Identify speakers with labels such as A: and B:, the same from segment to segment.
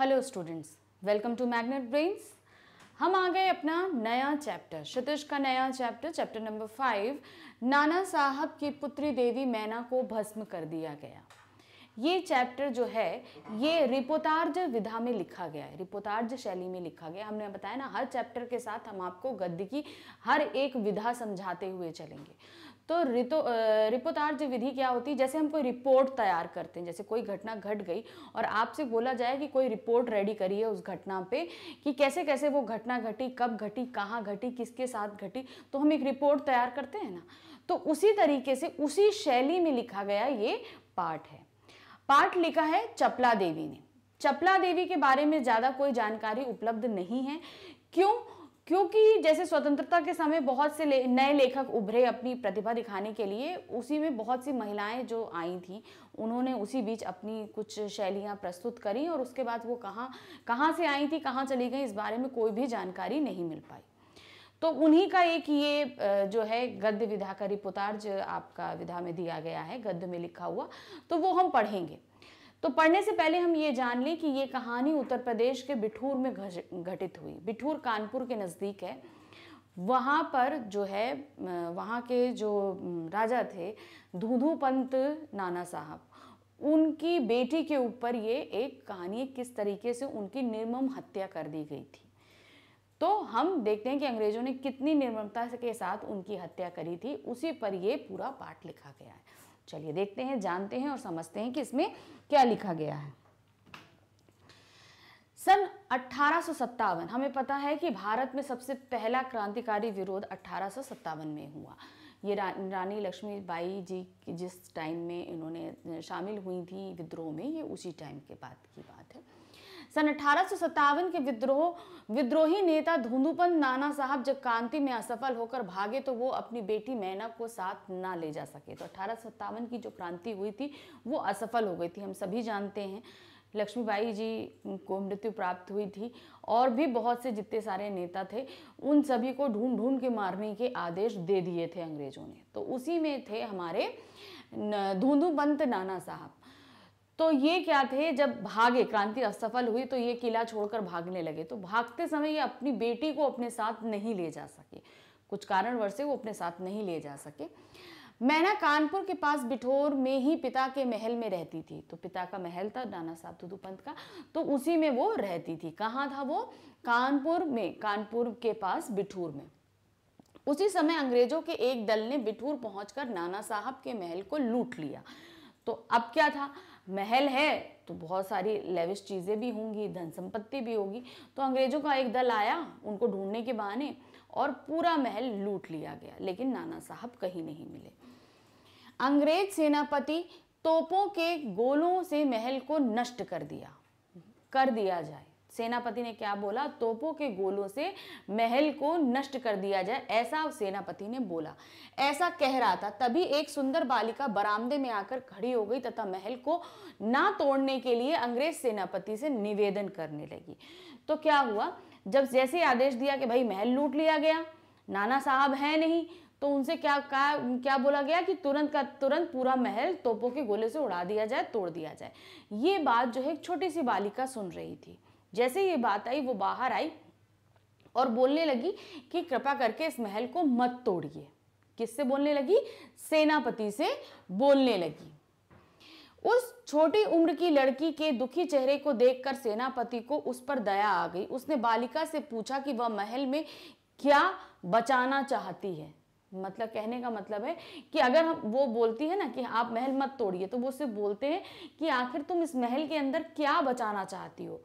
A: Hello students welcome to Magnet Brains हम आ गए अपना नया चैप्टर क्षतिश का नया चैप्टर चैप्टर नंबर फाइव नाना साहब की पुत्री देवी मैना को भस्म कर दिया गया ये चैप्टर जो है ये रिपोतार्ज विधा में लिखा गया है रिपोतार्ज शैली में लिखा गया हमने बताया ना हर चैप्टर के साथ हम आपको गद्य की हर एक विधा समझाते हुए चलेंगे तो रितो रिपोतार्ज विधि क्या होती है जैसे हम कोई रिपोर्ट तैयार करते हैं जैसे कोई घटना घट गई और आपसे बोला जाए कि कोई रिपोर्ट रेडी करिए उस घटना पे कि कैसे कैसे वो घटना घटी कब घटी कहाँ घटी किसके साथ घटी तो हम एक रिपोर्ट तैयार करते हैं ना तो उसी तरीके से उसी शैली में लिखा गया ये पाठ है पाठ लिखा है चपला देवी ने चपला देवी के बारे में ज़्यादा कोई जानकारी उपलब्ध नहीं है क्यों क्योंकि जैसे स्वतंत्रता के समय बहुत से ले, नए लेखक उभरे अपनी प्रतिभा दिखाने के लिए उसी में बहुत सी महिलाएं जो आई थी उन्होंने उसी बीच अपनी कुछ शैलियां प्रस्तुत करी और उसके बाद वो कहाँ कहाँ से आई थी कहाँ चली गई इस बारे में कोई भी जानकारी नहीं मिल पाई तो उन्हीं का एक ये जो है गद्य विधा का रिपोतार्ज आपका विधा में दिया गया है गद्य में लिखा हुआ तो वो हम पढ़ेंगे तो पढ़ने से पहले हम ये जान लें कि ये कहानी उत्तर प्रदेश के बिठूर में घटित हुई बिठूर कानपुर के नज़दीक है वहाँ पर जो है वहाँ के जो राजा थे धूधू पंत नाना साहब उनकी बेटी के ऊपर ये एक कहानी किस तरीके से उनकी निर्मम हत्या कर दी गई थी तो हम देखते हैं कि अंग्रेजों ने कितनी निर्ममता के साथ उनकी हत्या करी थी उसी पर ये पूरा पाठ लिखा गया है चलिए देखते हैं जानते हैं और समझते हैं कि इसमें क्या लिखा गया है सन अठारह हमें पता है कि भारत में सबसे पहला क्रांतिकारी विरोध अठारह में हुआ ये रा, रानी लक्ष्मीबाई जी जिस टाइम में इन्होंने शामिल हुई थी विद्रोह में ये उसी टाइम के बाद की बात है सन अठारह के विद्रोह विद्रोही नेता धुंधुपन नाना साहब जब क्रांति में असफल होकर भागे तो वो अपनी बेटी मैना को साथ ना ले जा सके तो अठारह की जो क्रांति हुई थी वो असफल हो गई थी हम सभी जानते हैं लक्ष्मीबाई जी को मृत्यु प्राप्त हुई थी और भी बहुत से जितने सारे नेता थे उन सभी को ढूंढ ढूंढ के मारने के आदेश दे दिए थे अंग्रेजों ने तो उसी में थे हमारे धुंधुपंत नाना साहब तो ये क्या थे जब भागे क्रांति असफल हुई तो ये किला छोड़कर भागने लगे तो भागते समय ये अपनी बेटी को अपने साथ नहीं ले जा सके कुछ कारणवश से वो अपने साथ नहीं ले जा सके मैना कानपुर के पास बिठोर में ही पिता के महल में रहती थी तो पिता का महल था नाना साहब दुदू पंत का तो उसी में वो रहती थी कहाँ था वो कानपुर में कानपुर के पास बिठूर में उसी समय अंग्रेजों के एक दल ने बिठूर पहुंचकर नाना साहब के महल को लूट लिया तो अब क्या था महल है तो बहुत सारी लेविश चीज़ें भी होंगी धन संपत्ति भी होगी तो अंग्रेज़ों का एक दल आया उनको ढूंढने के बहाने और पूरा महल लूट लिया गया लेकिन नाना साहब कहीं नहीं मिले अंग्रेज सेनापति तोपों के गोलों से महल को नष्ट कर दिया कर दिया जाए सेनापति ने क्या बोला तोपों के गोलों से महल को नष्ट कर दिया जाए ऐसा सेनापति ने बोला ऐसा कह रहा था तभी एक सुंदर बालिका बरामदे में आकर खड़ी हो गई तथा महल को ना तोड़ने के लिए अंग्रेज सेनापति से निवेदन करने लगी तो क्या हुआ जब जैसे आदेश दिया कि भाई महल लूट लिया गया नाना साहब हैं नहीं तो उनसे क्या क्या क्या बोला गया कि तुरंत का तुरंत पूरा महल तोपों के गोले से उड़ा दिया जाए तोड़ दिया जाए ये बात जो है एक छोटी सी बालिका सुन रही थी जैसे ये बात आई वो बाहर आई और बोलने लगी कि कृपा करके इस महल को मत तोड़िए किससे बोलने लगी सेनापति से बोलने लगी उस छोटी उम्र की लड़की के दुखी चेहरे को देखकर सेनापति को उस पर दया आ गई उसने बालिका से पूछा कि वह महल में क्या बचाना चाहती है मतलब कहने का मतलब है कि अगर हम वो बोलती है ना कि आप महल मत तोड़िए तो वो सिर्फ बोलते हैं कि आखिर तुम इस महल के अंदर क्या बचाना चाहती हो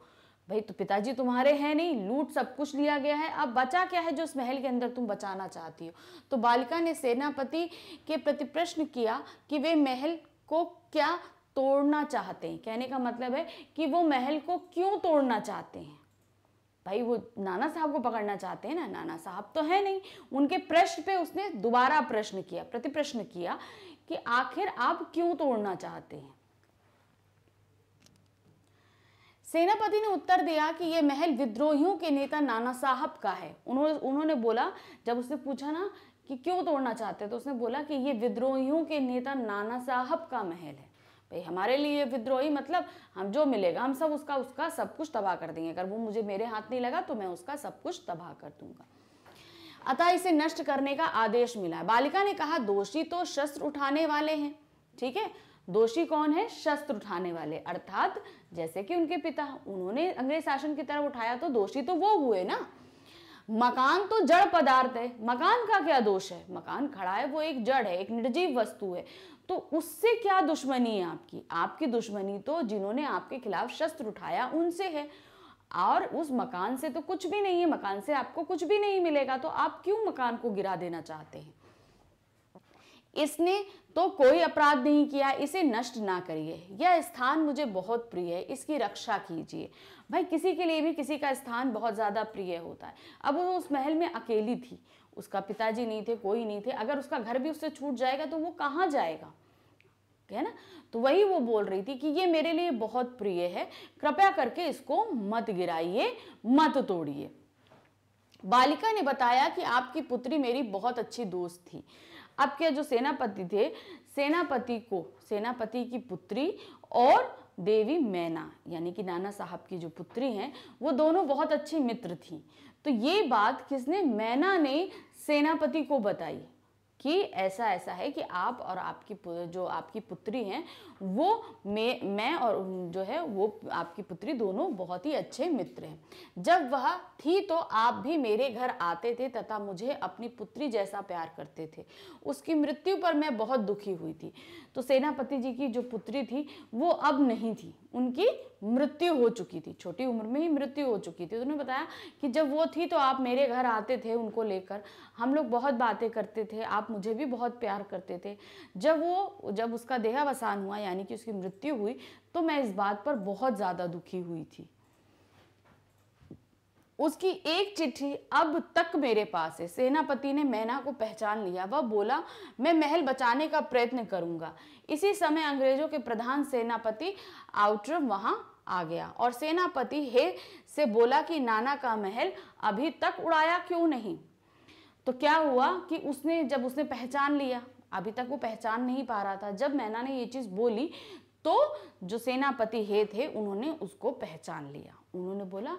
A: भाई तो पिताजी तुम्हारे हैं नहीं लूट सब कुछ लिया गया है अब बचा क्या है जो इस महल के अंदर तुम बचाना चाहती हो तो बालिका ने सेनापति के प्रति प्रश्न किया कि वे महल को क्या तोड़ना चाहते हैं कहने का मतलब है कि वो महल को क्यों तोड़ना चाहते हैं भाई वो नाना साहब को पकड़ना चाहते हैं ना नाना साहब तो है नहीं उनके प्रश्न पे उसने दोबारा प्रश्न किया प्रति प्रश्न किया कि आखिर आप क्यों तोड़ना चाहते हैं सेनापति ने उत्तर दिया कि यह महल विद्रोहियों के नेता नाना साहब का है उन्होंने उन्होंने बोला जब उसने पूछा ना कि क्यों तोड़ना चाहते तो उसने बोला कि ये विद्रोहियों के नेता नाना साहब का महल है भाई हमारे लिए विद्रोही मतलब हम जो मिलेगा हम सब उसका उसका सब कुछ तबाह कर देंगे अगर वो मुझे मेरे हाथ नहीं लगा तो मैं उसका सब कुछ तबाह कर दूंगा अतः इसे नष्ट करने का आदेश मिला बालिका ने कहा दोषी तो शस्त्र उठाने वाले हैं ठीक है दोषी कौन है शस्त्र उठाने वाले अर्थात जैसे कि उनके पिता उन्होंने अंग्रेज शासन की तरफ उठाया तो दोषी तो वो हुए ना मकान तो जड़ पदार्थ है मकान का क्या दोष है मकान खड़ा है वो एक जड़ है एक निर्जीव वस्तु है तो उससे क्या दुश्मनी है आपकी आपकी दुश्मनी तो जिन्होंने आपके खिलाफ शस्त्र उठाया उनसे है और उस मकान से तो कुछ भी नहीं है मकान से आपको कुछ भी नहीं मिलेगा तो आप क्यों मकान को गिरा देना चाहते हैं इसने तो कोई अपराध नहीं किया इसे नष्ट ना करिए यह स्थान मुझे बहुत प्रिय है इसकी रक्षा कीजिए भाई किसी के लिए भी किसी का स्थान बहुत ज़्यादा प्रिय होता है अब वो उस महल में अकेली थी उसका पिताजी नहीं थे कोई नहीं थे अगर उसका घर भी उससे छूट जाएगा तो वो कहाँ जाएगा है ना तो वही वो बोल रही थी कि ये मेरे लिए बहुत प्रिय है कृपया करके इसको मत गिराइए मत तोड़िए बालिका ने बताया कि आपकी पुत्री मेरी बहुत अच्छी दोस्त थी आपके जो सेनापति थे सेनापति को सेनापति की पुत्री और देवी मैना यानी कि नाना साहब की जो पुत्री हैं वो दोनों बहुत अच्छी मित्र थी तो ये बात किसने मैना ने सेनापति को बताई कि ऐसा ऐसा है कि आप और आपकी जो आपकी पुत्री हैं वो मैं मैं और जो है वो आपकी पुत्री दोनों बहुत ही अच्छे मित्र हैं जब वह थी तो आप भी मेरे घर आते थे तथा मुझे अपनी पुत्री जैसा प्यार करते थे उसकी मृत्यु पर मैं बहुत दुखी हुई थी तो सेनापति जी की जो पुत्री थी वो अब नहीं थी उनकी मृत्यु हो चुकी थी छोटी उम्र में ही मृत्यु हो चुकी थी उन्होंने बताया कि जब वो थी तो आप मेरे घर आते थे उनको लेकर हम लोग बहुत बातें करते थे आप मुझे भी बहुत प्यार करते थे जब वो जब उसका देहावसान हुआ यानी कि उसकी मृत्यु हुई तो मैं इस बात पर बहुत ज़्यादा दुखी हुई थी उसकी एक चिट्ठी अब तक मेरे पास है सेनापति ने मैना को पहचान लिया वह बोला मैं महल बचाने का प्रयत्न करूंगा इसी समय अंग्रेजों के प्रधान सेनापति आउटर वहां आ गया और सेनापति हे से बोला कि नाना का महल अभी तक उड़ाया क्यों नहीं तो क्या हुआ कि उसने जब उसने पहचान लिया अभी तक वो पहचान नहीं पा रहा था जब मैना ने ये चीज़ बोली तो जो सेनापति हे थे उन्होंने उसको पहचान लिया उन्होंने बोला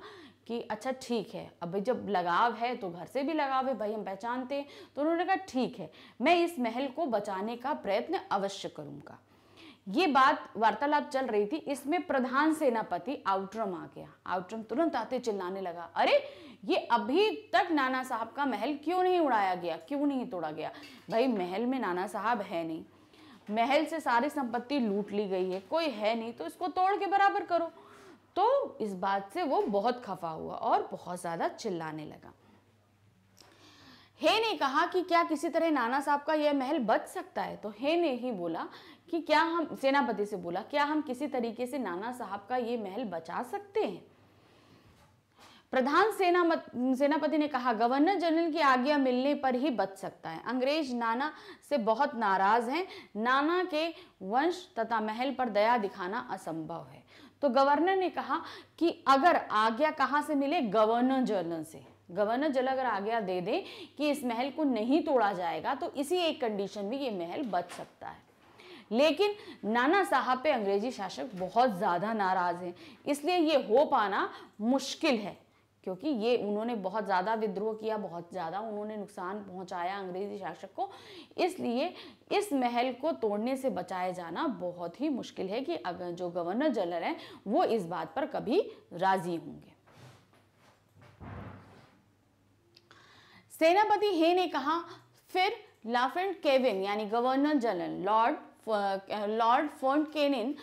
A: कि अच्छा ठीक है अभी जब लगाव है तो घर से भी लगाव है भाई हम पहचानते हैं तो उन्होंने कहा ठीक है मैं इस महल को बचाने का प्रयत्न अवश्य करूँगा ये बात वार्तालाप चल रही थी इसमें प्रधान सेनापति आउट्रम आ गया आउट्रम तुरंत आते चिल्लाने लगा अरे ये अभी तक नाना साहब का महल क्यों नहीं उड़ाया गया क्यों नहीं तोड़ा गया भाई महल में नाना साहब है नहीं महल से सारी संपत्ति लूट ली गई है कोई है नहीं तो इसको तोड़ के बराबर करो तो इस बात से वो बहुत खफा हुआ और बहुत ज़्यादा चिल्लाने लगा हे ने कहा कि क्या किसी तरह नाना साहब का यह महल बच सकता है तो हे ने ही बोला कि क्या हम सेनापति से बोला क्या हम किसी तरीके से नाना साहब का ये महल बचा सकते हैं प्रधान सेना सेनापति ने कहा गवर्नर जनरल की आज्ञा मिलने पर ही बच सकता है अंग्रेज नाना से बहुत नाराज हैं नाना के वंश तथा महल पर दया दिखाना असंभव है तो गवर्नर ने कहा कि अगर आज्ञा कहाँ से मिले गवर्नर जनरल से गवर्नर जनरल अगर आज्ञा दे दे कि इस महल को नहीं तोड़ा जाएगा तो इसी एक कंडीशन में ये महल बच सकता है लेकिन नाना साहब पे अंग्रेजी शासक बहुत ज़्यादा नाराज़ हैं इसलिए ये हो पाना मुश्किल है क्योंकि ये उन्होंने बहुत ज़्यादा विद्रोह किया बहुत ज़्यादा उन्होंने नुकसान पहुंचाया अंग्रेज़ी शासक को इसलिए इस महल को तोड़ने से बचाया जाना बहुत ही मुश्किल है कि अगर जो गवर्नर जनरल हैं वो इस बात पर कभी राज़ी होंगे सेनापति हे ने कहा फिर लाफेंट केविन यानी गवर्नर जनरल लॉर्ड लॉर्ड फोर्ट केनिन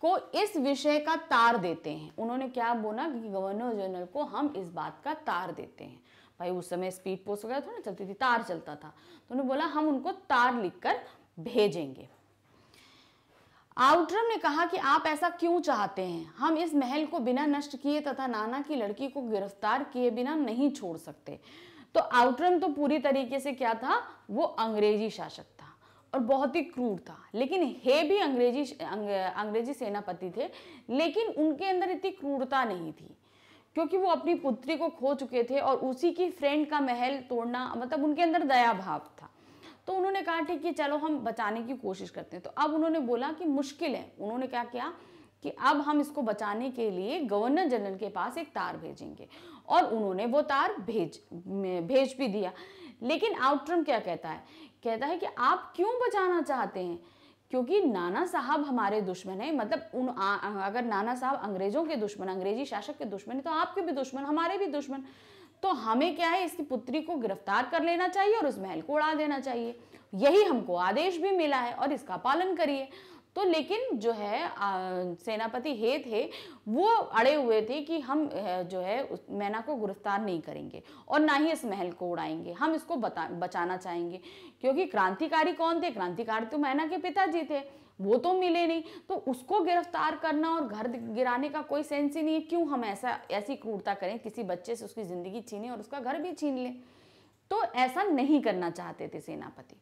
A: को इस विषय का तार देते हैं उन्होंने क्या बोला कि गवर्नर जनरल को हम इस बात का तार देते हैं भाई उस समय स्पीड पोस्ट वगैरह था ना चलती थी तार चलता था तो उन्होंने बोला हम उनको तार लिखकर भेजेंगे आउटरम ने कहा कि आप ऐसा क्यों चाहते हैं हम इस महल को बिना नष्ट किए तथा नाना की लड़की को गिरफ्तार किए बिना नहीं छोड़ सकते तो आउटरम तो पूरी तरीके से क्या था वो अंग्रेजी शासक और बहुत ही क्रूर था लेकिन हे भी अंग्रेजी अंग, अंग्रेजी सेनापति थे लेकिन उनके अंदर इतनी क्रूरता नहीं थी क्योंकि वो अपनी पुत्री को खो चुके थे और उसी की फ्रेंड का महल तोड़ना मतलब उनके अंदर दया भाव था तो उन्होंने कहा ठीक है चलो हम बचाने की कोशिश करते हैं तो अब उन्होंने बोला कि मुश्किल है उन्होंने क्या किया कि अब हम इसको बचाने के लिए गवर्नर जनरल के पास एक तार भेजेंगे और उन्होंने वो तार भेज भेज भी दिया लेकिन आउटरम क्या कहता है कहता है कि आप क्यों बचाना चाहते हैं क्योंकि नाना साहब हमारे दुश्मन है मतलब उन आ, अगर नाना साहब अंग्रेजों के दुश्मन अंग्रेजी शासक के दुश्मन है तो आपके भी दुश्मन हमारे भी दुश्मन तो हमें क्या है इसकी पुत्री को गिरफ्तार कर लेना चाहिए और उस महल को उड़ा देना चाहिए यही हमको आदेश भी मिला है और इसका पालन करिए तो लेकिन जो है सेनापति हे थे वो अड़े हुए थे कि हम जो है उस मैना को गिरफ्तार नहीं करेंगे और ना ही इस महल को उड़ाएंगे हम इसको बता बचाना चाहेंगे क्योंकि क्रांतिकारी कौन थे क्रांतिकारी तो मैना के पिताजी थे वो तो मिले नहीं तो उसको गिरफ्तार करना और घर गिराने का कोई सेंस ही नहीं है क्यों हम ऐसा ऐसी क्रूरता करें किसी बच्चे से उसकी ज़िंदगी छीने और उसका घर भी छीन लें तो ऐसा नहीं करना चाहते थे सेनापति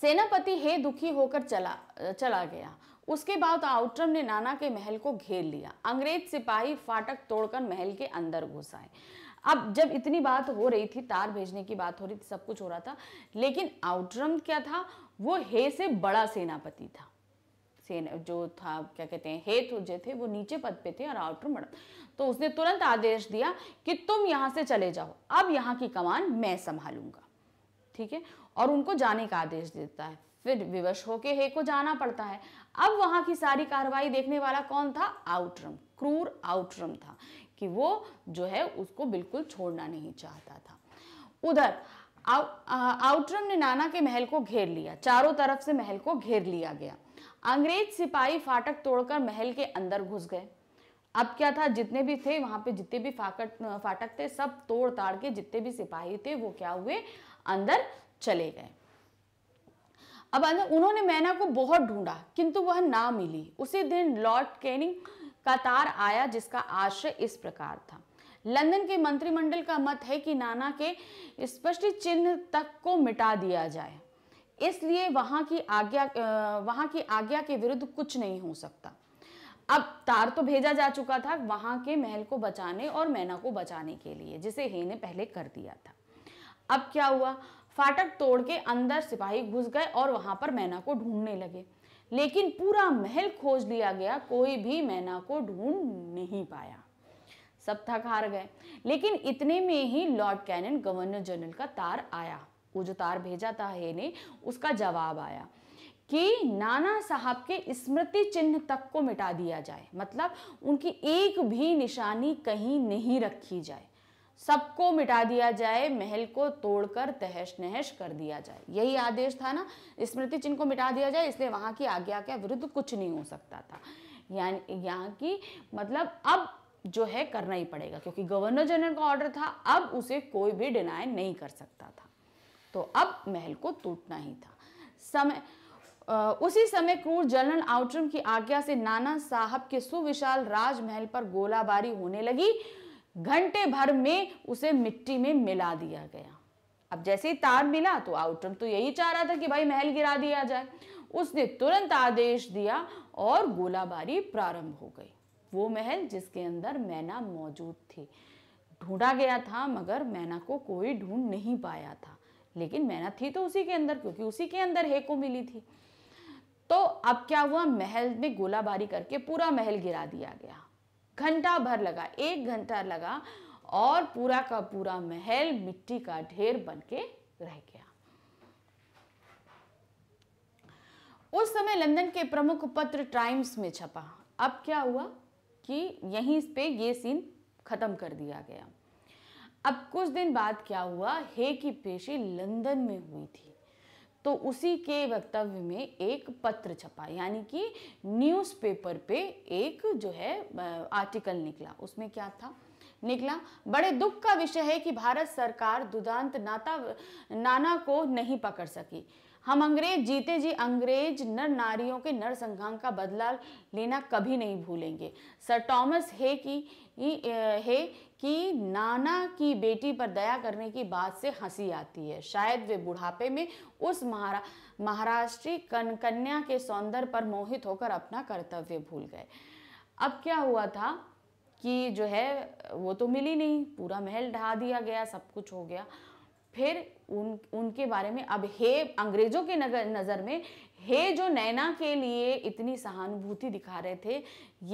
A: सेनापति हे दुखी होकर चला चला गया उसके बाद आउट्रम ने नाना के महल को घेर लिया अंग्रेज सिपाही फाटक तोड़कर महल के अंदर घुस आए अब जब इतनी बात हो रही थी तार भेजने की बात हो रही थी सब कुछ हो रहा था लेकिन आउट्रम क्या था वो हे से बड़ा सेनापति था सेना जो था क्या कहते हैं हे तो जो थे वो नीचे पद पे थे और आउट्रम बड़ा तो उसने तुरंत आदेश दिया कि तुम यहाँ से चले जाओ अब यहाँ की कमान मैं संभालूंगा ठीक है और उनको जाने का आदेश देता है फिर विवश होके हे को जाना पड़ता है अब वहां की सारी कार्रवाई देखने वाला कौन था आउटरम क्रूर आउटरम था कि वो जो है उसको बिल्कुल छोड़ना नहीं चाहता था उधर आउ, आउटरम ने नाना के महल को घेर लिया चारों तरफ से महल को घेर लिया गया अंग्रेज सिपाही फाटक तोड़कर महल के अंदर घुस गए अब क्या था जितने भी थे वहां पे जितने भी फाटक फाटक थे सब तोड़ताड़ के जितने भी सिपाही थे वो क्या हुए अंदर चले गए अब अंदर उन्होंने मैना को बहुत ढूंढा किंतु वह ना मिली उसी दिन लॉर्ड कैनिंग का तार आया जिसका आशय इस प्रकार था लंदन के मंत्रिमंडल का मत है कि नाना के स्पष्ट चिन्ह तक को मिटा दिया जाए इसलिए वहां की आज्ञा वहां की आज्ञा के विरुद्ध कुछ नहीं हो सकता अब तार तो भेजा जा चुका था वहां के महल को बचाने और मैना को बचाने के लिए जिसे हे ने पहले कर दिया था अब क्या हुआ फाटक तोड़ के अंदर सिपाही घुस गए और वहां पर मैना को ढूंढने लगे लेकिन पूरा महल खोज लिया गया कोई भी मैना को ढूंढ नहीं पाया सब थक हार गए लेकिन इतने में ही लॉर्ड कैनन गवर्नर जनरल का तार आया वो जो तार भेजा था हे ने उसका जवाब आया कि नाना साहब के स्मृति चिन्ह तक को मिटा दिया जाए मतलब उनकी एक भी निशानी कहीं नहीं रखी जाए सबको मिटा दिया जाए महल को तोड़कर तहस नहस कर दिया जाए यही आदेश था ना स्मृति चिन्ह को मिटा दिया जाए इसलिए वहां की आज्ञा के विरुद्ध कुछ नहीं हो सकता था यानी यहाँ की मतलब अब जो है करना ही पड़ेगा क्योंकि गवर्नर जनरल का ऑर्डर था अब उसे कोई भी डिनाय नहीं कर सकता था तो अब महल को टूटना ही था समय उसी समय क्रूर जनरल आउटरम की आज्ञा से नाना साहब के सुविशाल राजमहल पर गोलाबारी होने लगी घंटे भर में उसे मिट्टी में मिला दिया गया अब जैसे ही तार मिला तो आउटर तो यही चाह रहा था कि भाई महल गिरा दिया जाए उसने तुरंत आदेश दिया और गोलाबारी प्रारंभ हो गई वो महल जिसके अंदर मैना मौजूद थी ढूंढा गया था मगर मैना को कोई ढूंढ नहीं पाया था लेकिन मैना थी तो उसी के अंदर क्योंकि उसी के अंदर हेको मिली थी तो अब क्या हुआ महल में गोलाबारी करके पूरा महल गिरा दिया गया घंटा भर लगा एक घंटा लगा और पूरा का पूरा महल मिट्टी का ढेर बन के रह गया उस समय लंदन के प्रमुख पत्र टाइम्स में छपा अब क्या हुआ कि यहीं पे ये सीन खत्म कर दिया गया अब कुछ दिन बाद क्या हुआ हे की पेशी लंदन में हुई थी तो उसी के वक्तव्य में एक पत्र छपा यानी कि न्यूज़पेपर पे एक जो है आर्टिकल निकला उसमें क्या था निकला बड़े दुख का विषय है कि भारत सरकार दुदांत नाता नाना को नहीं पकड़ सकी हम अंग्रेज जीते जी अंग्रेज नर नारियों के नर संघांग का बदला लेना कभी नहीं भूलेंगे सर टॉमस है की है कि नाना की बेटी पर दया करने की बात से हंसी आती है शायद वे बुढ़ापे में उस महारा महाराष्ट्री कन, कन्या के सौंदर्य पर मोहित होकर अपना कर्तव्य भूल गए अब क्या हुआ था कि जो है वो तो मिली नहीं पूरा महल ढहा दिया गया सब कुछ हो गया फिर उन उनके बारे में अब हे अंग्रेजों के नगर नज़र में हे जो नैना के लिए इतनी सहानुभूति दिखा रहे थे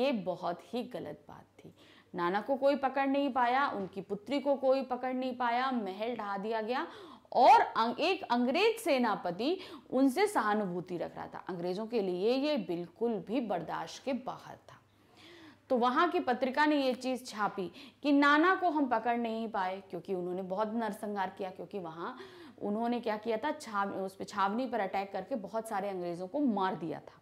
A: ये बहुत ही गलत बात थी नाना को कोई पकड़ नहीं पाया उनकी पुत्री को कोई पकड़ नहीं पाया महल ढहा दिया गया और अं-, एक अंग्रेज सेनापति उनसे सहानुभूति रख रहा था अंग्रेजों के लिए ये बिल्कुल भी बर्दाश्त के बाहर था तो वहां की पत्रिका ने ये चीज़ छापी कि नाना को हम पकड़ नहीं पाए क्योंकि उन्होंने बहुत नरसंहार किया क्योंकि वहां उन्होंने क्या किया था छाव उस पर छावनी पर अटैक करके बहुत सारे अंग्रेज़ों को मार दिया था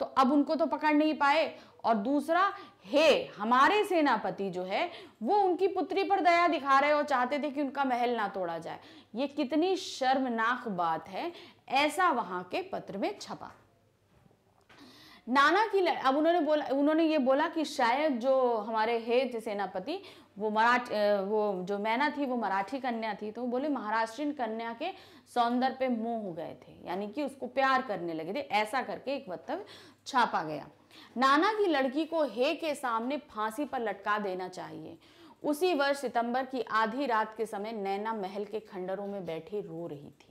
A: तो अब उनको तो पकड़ नहीं पाए और दूसरा हे हमारे सेनापति जो है वो उनकी पुत्री पर दया दिखा रहे और चाहते थे कि उनका महल ना तोड़ा जाए ये कितनी शर्मनाक बात है ऐसा वहां के पत्र में छपा नाना की अब उन्होंने बोला उन्होंने ये बोला कि शायद जो हमारे हे थे सेनापति वो मराठ वो जो मैना थी वो मराठी कन्या थी तो वो बोले महाराष्ट्रीन कन्या के सौंदर्य पे मोह हो गए थे यानी कि उसको प्यार करने लगे थे ऐसा करके एक वक्तव्य छापा गया नाना की लड़की को हे के सामने फांसी पर लटका देना चाहिए उसी वर्ष सितंबर की आधी रात के समय नैना महल के खंडरों में बैठी रो रही थी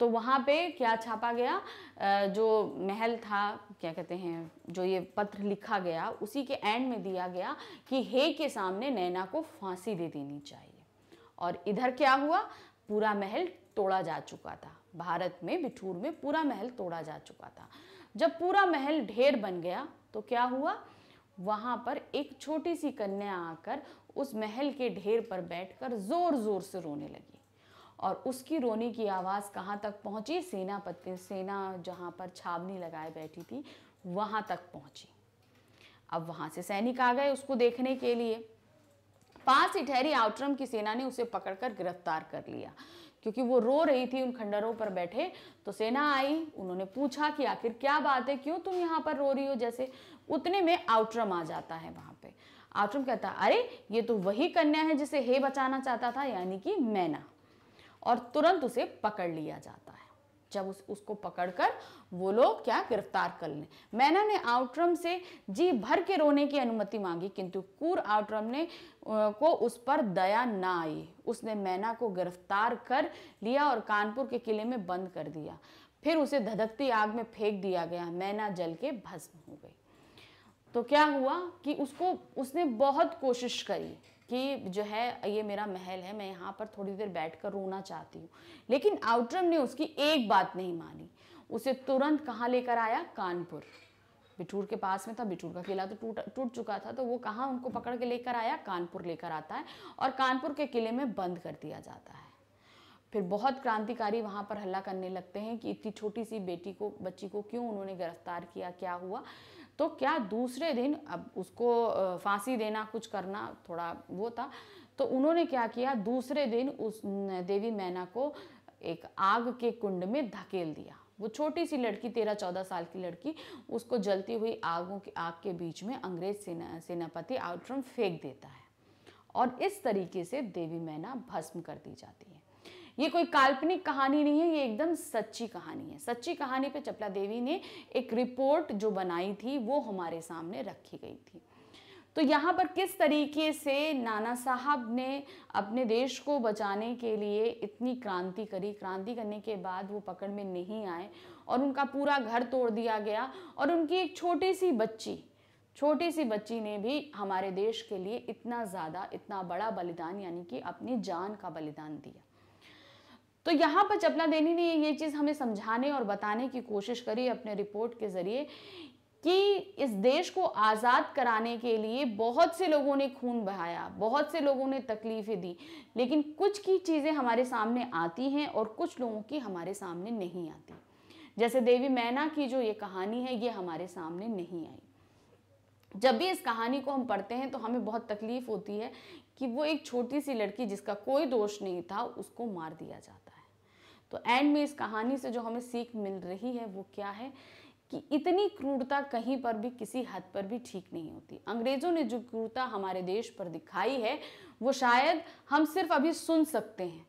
A: तो वहाँ पे क्या छापा गया जो महल था क्या कहते हैं जो ये पत्र लिखा गया उसी के एंड में दिया गया कि हे के सामने नैना को फांसी दे देनी चाहिए और इधर क्या हुआ पूरा महल तोड़ा जा चुका था भारत में बिठूर में पूरा महल तोड़ा जा चुका था जब पूरा महल ढेर बन गया तो क्या हुआ वहां पर एक छोटी सी कन्या आकर उस महल के ढेर पर बैठकर जोर जोर से रोने लगी और उसकी रोने की आवाज़ कहाँ तक पहुँची सेनापति सेना जहाँ पर छावनी लगाए बैठी थी वहाँ तक पहुँची अब वहाँ से सैनिक आ गए उसको देखने के लिए पास ही ठहरी आउटरम की सेना ने उसे पकड़कर गिरफ्तार कर लिया क्योंकि वो रो रही थी उन खंडरों पर बैठे तो सेना आई उन्होंने पूछा कि आखिर क्या बात है क्यों तुम यहाँ पर रो रही हो जैसे उतने में आउटरम आ जाता है वहां पे आउटरम कहता अरे ये तो वही कन्या है जिसे हे बचाना चाहता था यानी कि मैना और तुरंत उसे पकड़ लिया जाता है जब उस उसको पकड़कर वो लोग क्या गिरफ्तार कर लें मैना ने आउटरम से जी भर के रोने की अनुमति मांगी किंतु कूर आउटरम ने को उस पर दया ना आई उसने मैना को गिरफ्तार कर लिया और कानपुर के किले में बंद कर दिया फिर उसे धधकती आग में फेंक दिया गया मैना जल के भस्म हो गई तो क्या हुआ कि उसको उसने बहुत कोशिश करी कि जो है ये मेरा महल है मैं यहाँ पर थोड़ी देर बैठ कर रोना चाहती हूँ लेकिन आउटरम ने उसकी एक बात नहीं मानी उसे तुरंत कहाँ लेकर आया कानपुर बिठूर के पास में था बिठूर का किला तो टूट टूट चुका था तो वो कहाँ उनको पकड़ के लेकर आया कानपुर लेकर आता है और कानपुर के किले में बंद कर दिया जाता है फिर बहुत क्रांतिकारी वहाँ पर हल्ला करने लगते हैं कि इतनी छोटी सी बेटी को बच्ची को क्यों उन्होंने गिरफ्तार किया क्या हुआ तो क्या दूसरे दिन अब उसको फांसी देना कुछ करना थोड़ा वो था तो उन्होंने क्या किया दूसरे दिन उस देवी मैना को एक आग के कुंड में धकेल दिया वो छोटी सी लड़की तेरह चौदह साल की लड़की उसको जलती हुई आगों की आग के बीच में अंग्रेज सेना सेनापति आउट्रम फेंक देता है और इस तरीके से देवी मैना भस्म कर दी जाती है ये कोई काल्पनिक कहानी नहीं है ये एकदम सच्ची कहानी है सच्ची कहानी पे चपला देवी ने एक रिपोर्ट जो बनाई थी वो हमारे सामने रखी गई थी तो यहाँ पर किस तरीके से नाना साहब ने अपने देश को बचाने के लिए इतनी क्रांति करी क्रांति करने के बाद वो पकड़ में नहीं आए और उनका पूरा घर तोड़ दिया गया और उनकी एक छोटी सी बच्ची छोटी सी बच्ची ने भी हमारे देश के लिए इतना ज़्यादा इतना बड़ा बलिदान यानी कि अपनी जान का बलिदान दिया तो यहाँ पर चपला देनी ने ये चीज़ हमें समझाने और बताने की कोशिश करी अपने रिपोर्ट के ज़रिए कि इस देश को आज़ाद कराने के लिए बहुत से लोगों ने खून बहाया बहुत से लोगों ने तकलीफ़ें दी लेकिन कुछ की चीज़ें हमारे सामने आती हैं और कुछ लोगों की हमारे सामने नहीं आती जैसे देवी मैना की जो ये कहानी है ये हमारे सामने नहीं आई जब भी इस कहानी को हम पढ़ते हैं तो हमें बहुत तकलीफ़ होती है कि वो एक छोटी सी लड़की जिसका कोई दोष नहीं था उसको मार दिया जाता तो एंड में इस कहानी से जो हमें सीख मिल रही है वो क्या है कि इतनी क्रूरता कहीं पर भी किसी हद पर भी ठीक नहीं होती अंग्रेज़ों ने जो क्रूरता हमारे देश पर दिखाई है वो शायद हम सिर्फ अभी सुन सकते हैं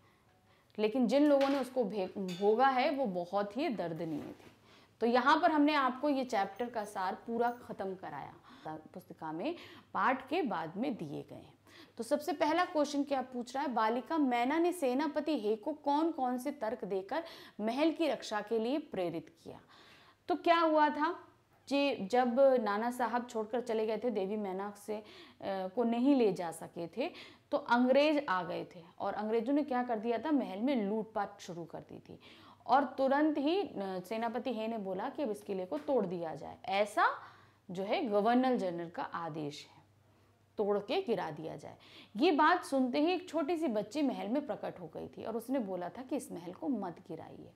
A: लेकिन जिन लोगों ने उसको भोगा है वो बहुत ही दर्दनीय थी तो यहाँ पर हमने आपको ये चैप्टर का सार पूरा ख़त्म कराया पुस्तिका में पाठ के बाद में दिए गए हैं तो सबसे पहला क्वेश्चन क्या पूछ रहा है बालिका मैना ने सेनापति हे को कौन कौन से तर्क देकर महल की रक्षा के लिए प्रेरित किया तो क्या हुआ था जब नाना साहब छोड़कर चले गए थे देवी मैना से आ, को नहीं ले जा सके थे तो अंग्रेज आ गए थे और अंग्रेजों ने क्या कर दिया था महल में लूटपाट शुरू कर दी थी और तुरंत ही सेनापति हे ने बोला कि अब इस किले को तोड़ दिया जाए ऐसा जो है गवर्नर जनरल का आदेश है तोड़ के गिरा दिया जाए ये बात सुनते ही एक छोटी सी बच्ची महल में प्रकट हो गई थी और उसने बोला था कि इस महल को मत गिराइए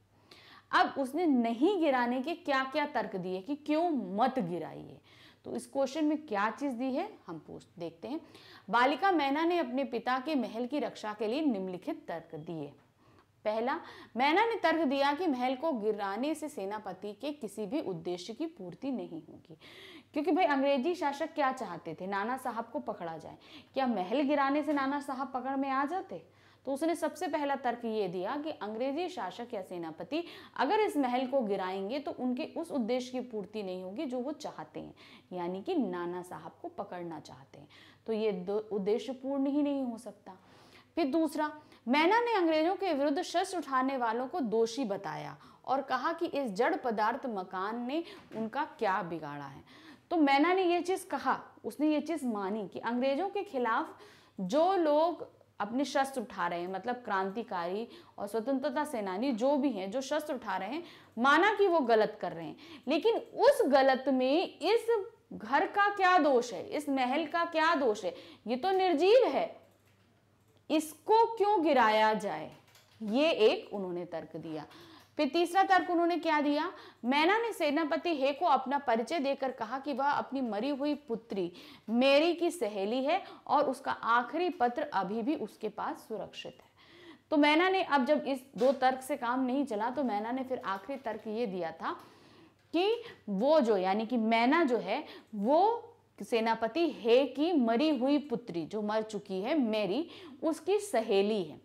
A: अब उसने नहीं गिराने के क्या क्या तर्क दिए कि क्यों मत गिराइए तो इस क्वेश्चन में क्या चीज दी है हम पूछ देखते हैं बालिका मैना ने अपने पिता के महल की रक्षा के लिए निम्नलिखित तर्क दिए पहला मैना ने तर्क दिया कि महल को गिराने से सेनापति के किसी भी उद्देश्य की पूर्ति नहीं होगी क्योंकि भाई अंग्रेजी शासक क्या चाहते थे नाना साहब को पकड़ा जाए क्या महल गिराने से नाना साहब पकड़ में आ जाते तो उसने सबसे पहला तर्क ये दिया कि अंग्रेजी शासक या सेनापति अगर इस महल को गिराएंगे तो उनके उस उद्देश्य की पूर्ति नहीं होगी जो वो चाहते हैं यानी कि नाना साहब को पकड़ना चाहते हैं तो ये उद्देश्य पूर्ण ही नहीं हो सकता फिर दूसरा मैना ने अंग्रेजों के विरुद्ध शस्त्र उठाने वालों को दोषी बताया और कहा कि इस जड़ पदार्थ मकान ने उनका क्या बिगाड़ा है तो मैना ने ये चीज़ कहा उसने ये चीज़ मानी कि अंग्रेज़ों के खिलाफ जो लोग अपने शस्त्र उठा रहे हैं मतलब क्रांतिकारी और स्वतंत्रता सेनानी जो भी हैं जो शस्त्र उठा रहे हैं माना कि वो गलत कर रहे हैं लेकिन उस गलत में इस घर का क्या दोष है इस महल का क्या दोष है ये तो निर्जीव है इसको क्यों गिराया जाए ये एक उन्होंने तर्क दिया फिर तीसरा तर्क उन्होंने क्या दिया मैना ने सेनापति हे को अपना परिचय देकर कहा कि वह अपनी मरी हुई पुत्री मेरी की सहेली है और उसका आखिरी पत्र अभी भी उसके पास सुरक्षित है तो मैना ने अब जब इस दो तर्क से काम नहीं चला तो मैना ने फिर आखिरी तर्क ये दिया था कि वो जो यानी कि मैना जो है वो सेनापति हे की मरी हुई पुत्री जो मर चुकी है मेरी उसकी सहेली है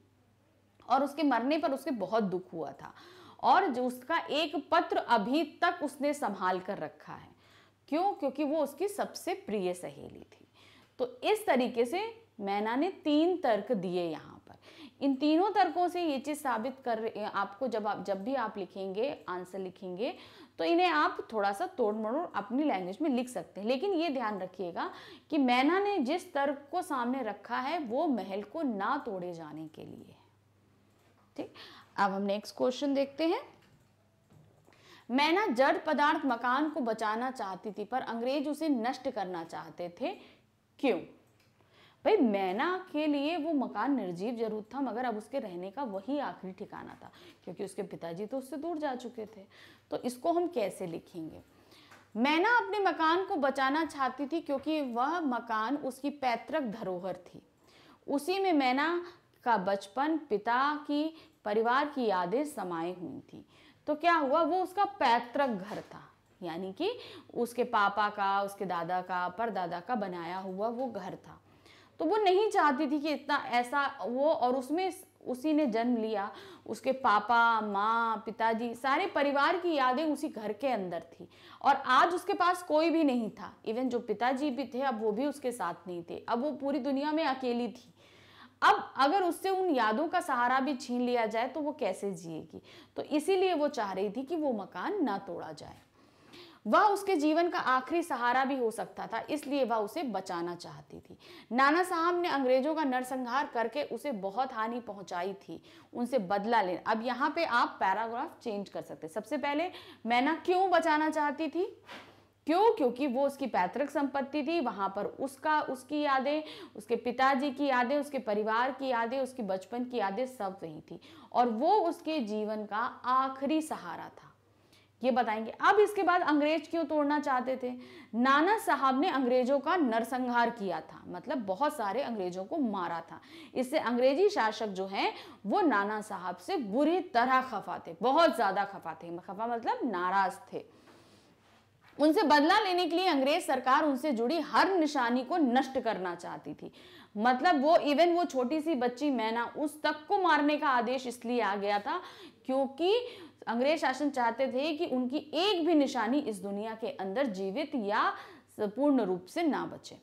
A: और उसके मरने पर उसके बहुत दुख हुआ था और जो उसका एक पत्र अभी तक उसने संभाल कर रखा है क्यों क्योंकि वो उसकी सबसे प्रिय सहेली थी तो इस तरीके से मैना ने तीन तर्क दिए यहाँ पर इन तीनों तर्कों से ये चीज़ साबित कर आपको जब आप जब भी आप लिखेंगे आंसर लिखेंगे तो इन्हें आप थोड़ा सा तोड़ मरोड़ अपनी लैंग्वेज में लिख सकते हैं लेकिन ये ध्यान रखिएगा कि मैना ने जिस तर्क को सामने रखा है वो महल को ना तोड़े जाने के लिए ठीक अब हम नेक्स्ट क्वेश्चन देखते हैं मैं ना जड़ पदार्थ मकान को बचाना चाहती थी पर अंग्रेज उसे नष्ट करना चाहते थे क्यों भाई मैना के लिए वो मकान निर्जीव जरूर था मगर अब उसके रहने का वही आखिरी ठिकाना था क्योंकि उसके पिताजी तो उससे दूर जा चुके थे तो इसको हम कैसे लिखेंगे मैना अपने मकान को बचाना चाहती थी क्योंकि वह मकान उसकी पैतृक धरोहर थी उसी में मैना का बचपन पिता की परिवार की यादें समाये हुई थी तो क्या हुआ वो उसका पैतृक घर था यानी कि उसके पापा का उसके दादा का परदादा का बनाया हुआ वो घर था तो वो नहीं चाहती थी कि इतना ऐसा वो और उसमें उसी ने जन्म लिया उसके पापा माँ पिताजी सारे परिवार की यादें उसी घर के अंदर थी और आज उसके पास कोई भी नहीं था इवन जो पिताजी भी थे अब वो भी उसके साथ नहीं थे अब वो पूरी दुनिया में अकेली थी अब अगर उससे उन यादों का सहारा भी छीन लिया जाए तो वो कैसे जिएगी तो इसीलिए वो चाह रही थी कि वो मकान ना तोड़ा जाए वह उसके जीवन का आखिरी सहारा भी हो सकता था इसलिए वह उसे बचाना चाहती थी नाना साहब ने अंग्रेजों का नरसंहार करके उसे बहुत हानि पहुंचाई थी उनसे बदला लेना अब यहाँ पे आप पैराग्राफ चेंज कर सकते सबसे पहले मैना क्यों बचाना चाहती थी क्यों क्योंकि वो उसकी पैतृक संपत्ति थी वहां पर उसका उसकी यादें उसके पिताजी की यादें उसके परिवार की यादें उसकी बचपन की यादें सब वही थी और वो उसके जीवन का आखिरी सहारा था ये बताएंगे अब इसके बाद अंग्रेज क्यों तोड़ना चाहते थे नाना साहब ने अंग्रेजों का नरसंहार किया था मतलब बहुत सारे अंग्रेजों को मारा था इससे अंग्रेजी शासक जो हैं वो नाना साहब से बुरी तरह खफा थे बहुत ज़्यादा खफा थे खफा मतलब नाराज थे उनसे बदला लेने के लिए अंग्रेज सरकार उनसे जुड़ी हर निशानी को नष्ट करना चाहती थी मतलब वो इवन वो छोटी सी बच्ची मैना उस तक को मारने का आदेश इसलिए आ गया था क्योंकि अंग्रेज शासन चाहते थे कि उनकी एक भी निशानी इस दुनिया के अंदर जीवित या पूर्ण रूप से ना बचे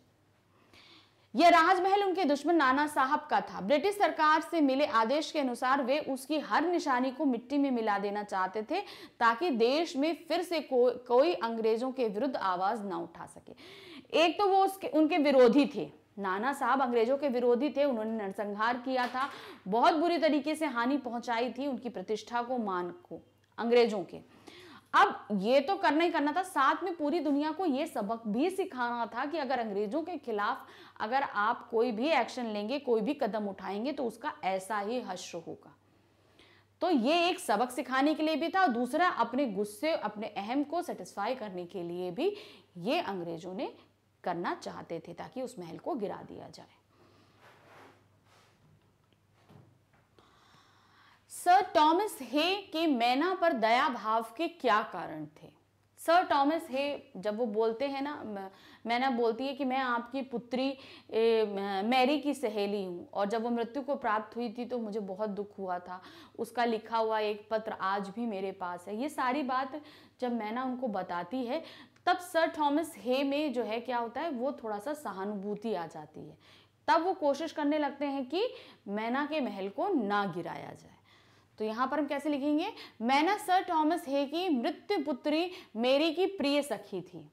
A: यह राजमहल उनके दुश्मन नाना साहब का था ब्रिटिश सरकार से मिले आदेश के अनुसार वे उसकी हर निशानी को मिट्टी में मिला देना चाहते थे ताकि देश में फिर से को, कोई अंग्रेजों के विरुद्ध आवाज ना उठा सके एक तो वो उसके उनके विरोधी थे नाना साहब अंग्रेजों के विरोधी थे उन्होंने नरसंहार किया था बहुत बुरी तरीके से हानि पहुंचाई थी उनकी प्रतिष्ठा को मान को अंग्रेजों के अब ये तो करना ही करना था साथ में पूरी दुनिया को ये सबक भी सिखाना था कि अगर अंग्रेजों के खिलाफ अगर आप कोई भी एक्शन लेंगे कोई भी कदम उठाएंगे तो उसका ऐसा ही हश्र होगा तो ये एक सबक सिखाने के लिए भी था और दूसरा अपने गुस्से अपने अहम को सेटिस्फाई करने के लिए भी ये अंग्रेजों ने करना चाहते थे ताकि उस महल को गिरा दिया जाए सर टॉमस हे के मैना पर दया भाव के क्या कारण थे सर टॉमस हे जब वो बोलते हैं ना मैना बोलती है कि मैं आपकी पुत्री ए, मैरी की सहेली हूँ और जब वो मृत्यु को प्राप्त हुई थी तो मुझे बहुत दुख हुआ था उसका लिखा हुआ एक पत्र आज भी मेरे पास है ये सारी बात जब मैना उनको बताती है तब सर थॉमस हे में जो है क्या होता है वो थोड़ा सा सहानुभूति आ जाती है तब वो कोशिश करने लगते हैं कि मैना के महल को ना गिराया जाए तो यहाँ पर हम कैसे लिखेंगे मैना सर थॉमस हे की मृत्यु पुत्री मेरी की प्रिय सखी थी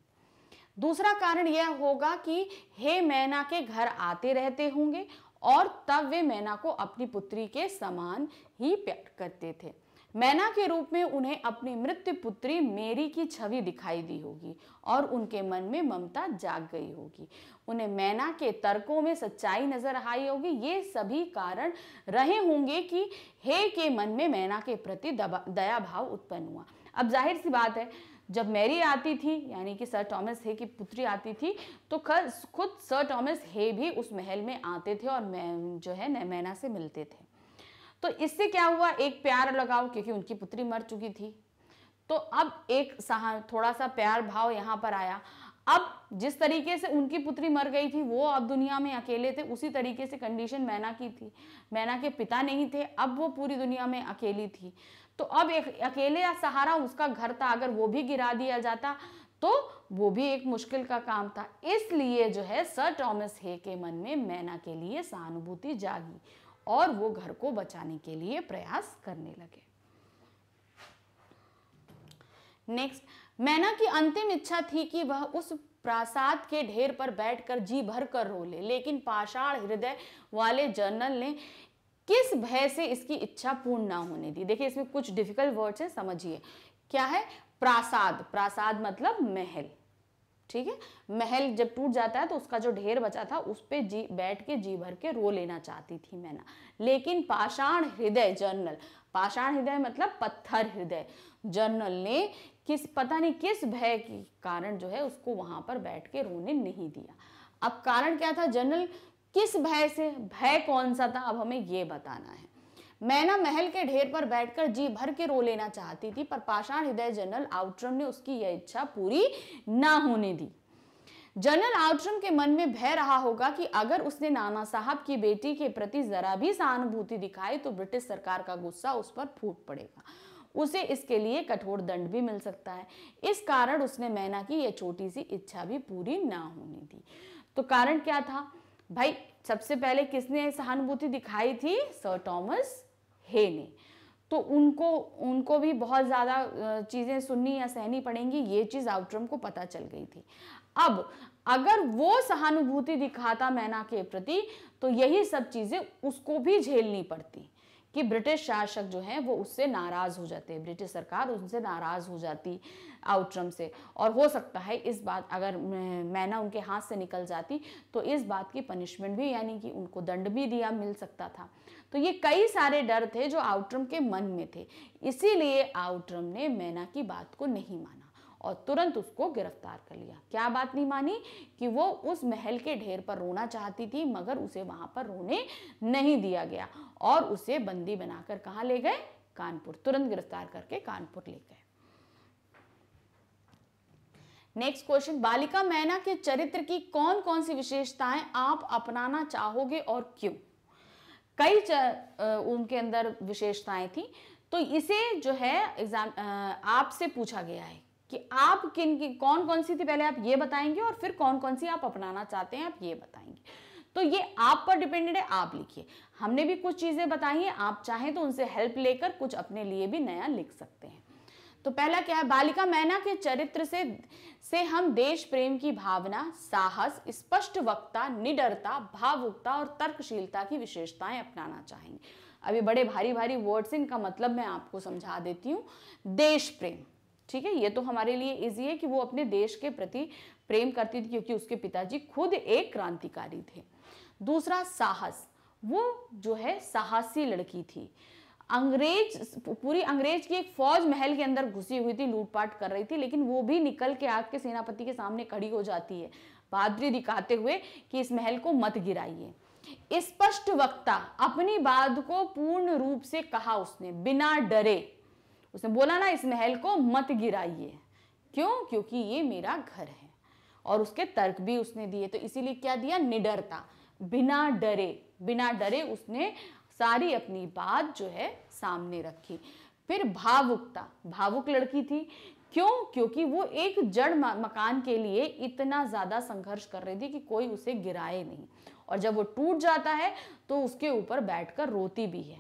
A: दूसरा कारण यह होगा कि हे मैना के घर आते रहते होंगे और तब वे मैना को अपनी पुत्री के समान ही प्यार करते थे मैना के रूप में उन्हें अपनी मृत्यु पुत्री मेरी की छवि दिखाई दी होगी और उनके मन में ममता जाग गई होगी उन्हें मैना के तर्कों में सच्चाई नजर आई होगी ये सभी कारण रहे होंगे कि हे के मन में मैना के प्रति दया भाव उत्पन्न हुआ अब जाहिर सी बात है जब मैरी आती थी यानी कि सर टॉमस हे की पुत्री आती थी तो खुद सर टॉमस हे भी उस महल में आते थे और मैं जो है नैमैना से मिलते थे तो इससे क्या हुआ एक प्यार लगाव क्योंकि उनकी पुत्री मर चुकी थी तो अब एक थोड़ा सा प्यार भाव यहाँ पर आया अब जिस तरीके से उनकी पुत्री मर गई थी वो अब दुनिया में अकेले थे उसी तरीके से कंडीशन मैना की थी मैना के पिता नहीं थे अब वो पूरी दुनिया में अकेली थी तो अब एक अकेले या सहारा उसका घर था अगर वो भी गिरा दिया जाता तो वो भी एक मुश्किल का काम था इसलिए जो है सर टॉमस हे के मन में मैना के लिए सहानुभूति जागी और वो घर को बचाने के लिए प्रयास करने लगे नेक्स्ट मैना की अंतिम इच्छा थी कि वह उस प्रासाद के ढेर पर बैठकर जी भर कर रो ले। लेकिन पाषाण हृदय वाले जर्नल ने किस भय से इसकी इच्छा पूर्ण ना होने दी देखिए इसमें कुछ डिफिकल्ट वर्ड्स हैं समझिए क्या है प्रासाद प्रासाद मतलब महल ठीक है महल जब टूट जाता है तो उसका जो ढेर बचा था उस पर जी बैठ के जी भर के रो लेना चाहती थी मैं ना लेकिन पाषाण हृदय जर्नल पाषाण हृदय मतलब पत्थर हृदय जर्नल ने किस पता नहीं किस भय के कारण जो है उसको वहां पर बैठ के रोने नहीं दिया अब कारण क्या था जनरल किस भय से भय कौन सा था अब हमें ये बताना है मैं ना महल के ढेर पर बैठकर जी भर के रो लेना चाहती थी पर पाषाण हृदय जनरल आउट्रम ने उसकी यह इच्छा पूरी ना होने दी जनरल आउट्रम के मन में भय रहा होगा कि अगर उसने नाना साहब की बेटी के प्रति जरा भी सहानुभूति दिखाई तो ब्रिटिश सरकार का गुस्सा उस पर फूट पड़ेगा उसे इसके लिए कठोर दंड भी मिल सकता है इस कारण उसने मैना की यह छोटी सी इच्छा भी पूरी ना होने दी तो कारण क्या था भाई सबसे पहले किसने सहानुभूति दिखाई थी सर टॉमस हे ने तो उनको उनको भी बहुत ज़्यादा चीज़ें सुननी या सहनी पड़ेंगी ये चीज़ आउटरम को पता चल गई थी अब अगर वो सहानुभूति दिखाता मैना के प्रति तो यही सब चीज़ें उसको भी झेलनी पड़ती कि ब्रिटिश शासक जो हैं वो उससे नाराज़ हो जाते हैं ब्रिटिश सरकार उनसे नाराज़ हो जाती आउट्रम से और हो सकता है इस बात अगर मैना उनके हाथ से निकल जाती तो इस बात की पनिशमेंट भी यानी कि उनको दंड भी दिया मिल सकता था तो ये कई सारे डर थे जो आउट्रम के मन में थे इसीलिए आउट्रम ने मैना की बात को नहीं माना और तुरंत उसको गिरफ्तार कर लिया क्या बात नहीं मानी कि वो उस महल के ढेर पर रोना चाहती थी मगर उसे वहां पर रोने नहीं दिया गया और उसे बंदी बनाकर कहा ले गए कानपुर तुरंत गिरफ्तार करके कानपुर ले गए नेक्स्ट क्वेश्चन बालिका मैना के चरित्र की कौन कौन सी विशेषताएं आप अपनाना चाहोगे और क्यों कई उनके अंदर विशेषताएं थी तो इसे जो है एग्जाम आपसे पूछा गया है कि आप किन की कौन कौन सी थी पहले आप ये बताएंगे और फिर कौन कौन सी आप अपनाना चाहते हैं आप ये बताएंगे तो ये आप पर डिपेंडेड है आप लिखिए हमने भी कुछ चीज़ें बताई हैं आप चाहें तो उनसे हेल्प लेकर कुछ अपने लिए भी नया लिख सकते हैं तो पहला क्या है बालिका मैना के चरित्र से से हम देश प्रेम की भावना साहस स्पष्ट वक्ता निडरता भावुकता और तर्कशीलता की विशेषताएं अपनाना चाहेंगे अभी बड़े भारी भारी वर्ड्स इनका मतलब मैं आपको समझा देती हूँ देश प्रेम ठीक है ये तो हमारे लिए इजी है कि वो अपने देश के प्रति प्रेम करती थी क्योंकि उसके पिताजी खुद एक क्रांतिकारी थे दूसरा साहस वो जो है साहसी लड़की थी अंग्रेज पूरी अंग्रेज की एक फौज महल के अंदर घुसी हुई थी लूटपाट कर रही थी लेकिन वो भी निकल के आपके सेनापति के सामने खड़ी हो जाती है बहादुरी दिखाते हुए कि इस महल को मत गिराइए स्पष्ट वक्ता अपनी बात को पूर्ण रूप से कहा उसने बिना डरे उसने बोला ना इस महल को मत गिराइए क्यों क्योंकि ये मेरा घर है और उसके तर्क भी उसने दिए तो इसीलिए क्या दिया निडरता बिना डरे बिना डरे उसने सारी अपनी बात जो है सामने रखी फिर भावुकता भावुक लड़की थी क्यों क्योंकि वो एक जड़ मकान के लिए इतना ज़्यादा संघर्ष कर रही थी कि कोई उसे गिराए नहीं और जब वो टूट जाता है तो उसके ऊपर बैठकर रोती भी है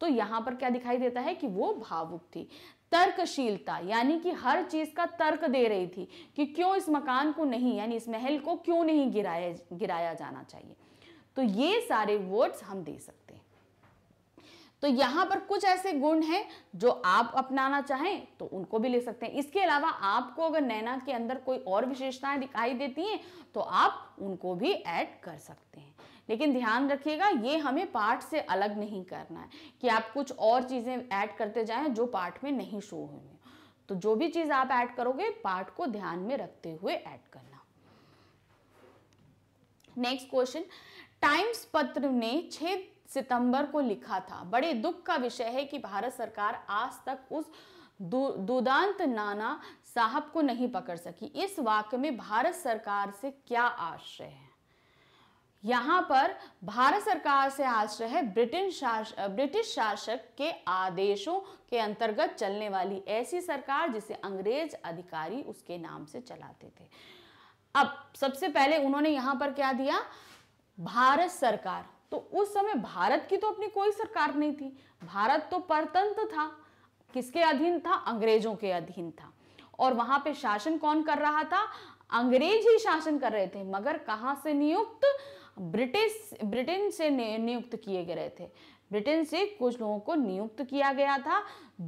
A: तो यहाँ पर क्या दिखाई देता है कि वो भावुक थी तर्कशीलता यानी कि हर चीज का तर्क दे रही थी कि क्यों इस मकान को नहीं यानी इस महल को क्यों नहीं गिराया गिराया जाना चाहिए तो ये सारे वर्ड्स हम दे सकते हैं तो यहां पर कुछ ऐसे गुण हैं जो आप अपनाना चाहें तो उनको भी ले सकते हैं इसके अलावा आपको अगर नैना के अंदर कोई और विशेषताएं दिखाई देती हैं तो आप उनको भी ऐड कर सकते हैं लेकिन ध्यान रखिएगा ये हमें पार्ट से अलग नहीं करना है कि आप कुछ और चीज़ें ऐड करते जाएं जो पार्ट में नहीं शो हुई तो जो भी चीज़ आप ऐड करोगे पार्ट को ध्यान में रखते हुए ऐड करना नेक्स्ट क्वेश्चन टाइम्स पत्र ने 6 सितंबर को लिखा था बड़े दुख का विषय है कि भारत सरकार आज तक उस दुदांत नाना साहब को नहीं पकड़ सकी इस वाक्य में भारत सरकार से क्या आश्रय है यहाँ पर भारत सरकार से आश्रय है ब्रिटिश शासक ब्रिटिश शासक के आदेशों के अंतर्गत चलने वाली ऐसी सरकार जिसे अंग्रेज अधिकारी उसके नाम से चलाते थे अब सबसे पहले उन्होंने यहाँ पर क्या दिया भारत सरकार तो उस समय भारत की तो अपनी कोई सरकार नहीं थी भारत तो परतंत्र था किसके अधीन था अंग्रेजों के अधीन था और वहां पे शासन कौन कर रहा था अंग्रेज ही शासन कर रहे थे मगर कहां से नियुक्त ब्रिटिश ब्रिटेन से नियुक्त किए गए थे ब्रिटेन से कुछ लोगों को नियुक्त किया गया था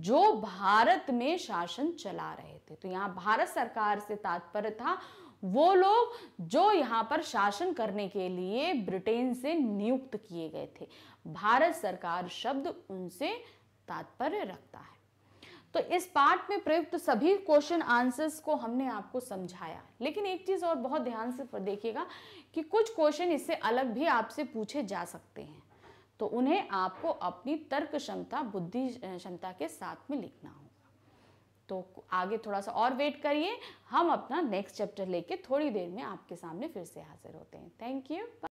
A: जो भारत में शासन चला रहे थे तो यहाँ भारत सरकार से तात्पर्य था वो लोग जो यहाँ पर शासन करने के लिए ब्रिटेन से नियुक्त किए गए थे भारत सरकार शब्द उनसे तात्पर्य रखता है तो इस पार्ट में प्रयुक्त सभी क्वेश्चन आंसर्स को हमने आपको समझाया लेकिन एक चीज़ और बहुत ध्यान से देखिएगा कि कुछ क्वेश्चन इससे अलग भी आपसे पूछे जा सकते हैं तो उन्हें आपको अपनी तर्क क्षमता बुद्धि क्षमता के साथ में लिखना होगा तो आगे थोड़ा सा और वेट करिए हम अपना नेक्स्ट चैप्टर लेके थोड़ी देर में आपके सामने फिर से हाजिर होते हैं थैंक यू